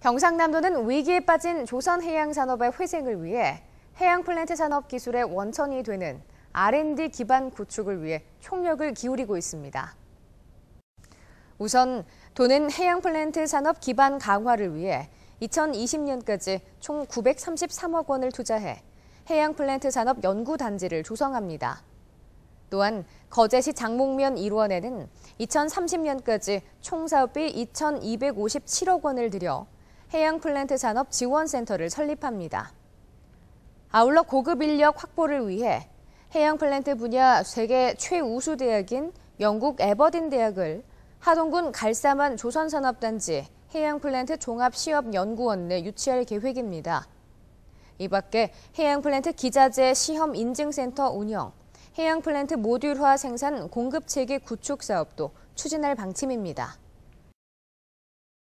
경상남도는 위기에 빠진 조선해양산업의 회생을 위해 해양플랜트 산업 기술의 원천이 되는 R&D 기반 구축을 위해 총력을 기울이고 있습니다. 우선 도는 해양플랜트 산업 기반 강화를 위해 2020년까지 총 933억 원을 투자해 해양플랜트 산업 연구단지를 조성합니다. 또한 거제시 장목면 1원에는 2030년까지 총 사업비 2,257억 원을 들여 해양 플랜트 산업 지원센터를 설립합니다. 아울러 고급 인력 확보를 위해 해양 플랜트 분야 세계 최우수 대학인 영국 에버딘 대학을 하동군 갈사만 조선산업단지 해양 플랜트 종합시업연구원 내 유치할 계획입니다. 이 밖에 해양 플랜트 기자재 시험 인증센터 운영, 해양 플랜트 모듈화 생산 공급체계 구축 사업도 추진할 방침입니다.